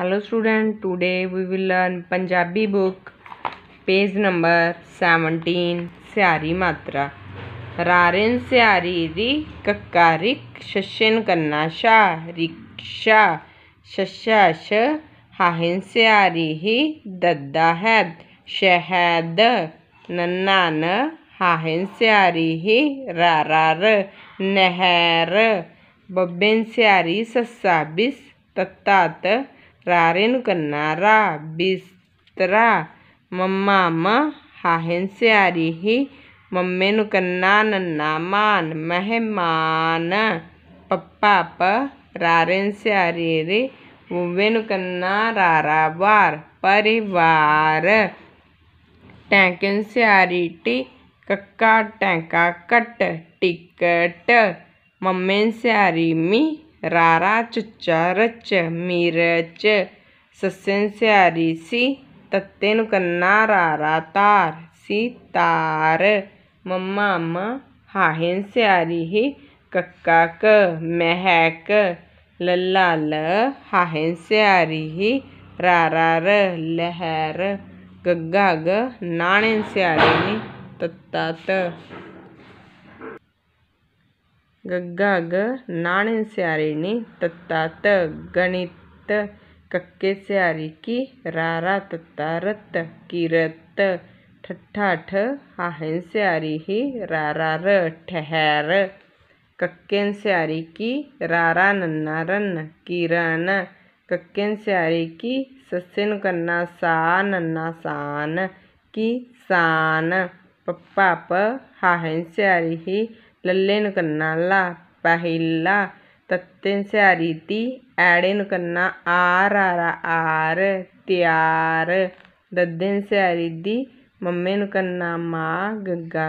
hello student today we will learn Punjabi book page number seventeen सियारी मात्रा रारिन सियारी रि कक्का रिक शशिन कन्ना शा रिक्शा शशा श हाहिन सियारी ही दद्दा हैद शहद नन्ना न हाहिन सियारी ही रार नहर बब्बेन सियारी सस्सा बिस तत्ता त રારેન કન્નારા બિસ્ત્ર મમ્મા મ હાહેન સે આરહી મમ્મે ન કન્નાન નામાન મહેમાન પપ પા રારેન સે આરહી રે મમ્મે ન કન્ના રાર બાર પરિવાર ટાંકેન સે આરટી કકા ટાંકા કટ ટિકટ મમ્મે સે આરમી ਰਾਰਾ ਚੁੱਚਾ ਰੱਚ ਮਿਰਚ ਸੱਸਨ ਸਿਆਰੀ ਸੀ ਤੱਤੇ ਨੂੰ ਕੰਨਾ ਰਾਰਾ ਤਾਰ ਸੀ ਤਾਰ ਮੰਮਾ ਅੰਮਾ ਹਾਹਨ ਸਿਆਰੀ ਹੀ ਕੱਕਾ ਕ ਮਹਿਕ ਲੱਲਾ ਲ ਹਾਹਨ ਸਿਆਰੀ ਹੀ ਰਾਰਾ ਰ ਲਹਿਰ ਗੱਗਾ ਗ ਨਾਣੇ ਸਿਆਰੀ ਨੀ ਤੱਤਾ ਤ ಗ ग ಣಾಣೆನ್ स्यारिणी तत्ता त गणित कक्के ಕಕ್ಕೆ की रारा तत्ता रत किरत ठट्ठा ठ हाहेन स्यारी ही रारा र ठहर कक्केन स्यारी की रारा नन्ना रन किरण कक्केन स्यारी की ससिन कन्ना सा नन्ना सान की सान पप्पा प हाहेन स्यारी ही लल्लेन कन्ना ला पहला तत्तेन से आरीती एडेन कन्ना आर आर आर त्यार दद्देन से आरिदी मम्मेन कन्ना माँ गग्गा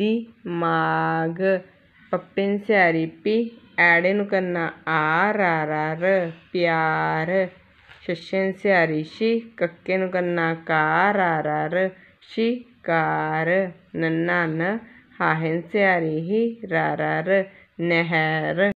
दी माग पप्पेन से आरिपी एडेन कन्ना आर आर आर प्यार शशेन से आरिशी कक्केन कन्ना कार आर आर शिकार नन्ना न हाहेन स्यारी ही रारा र नहर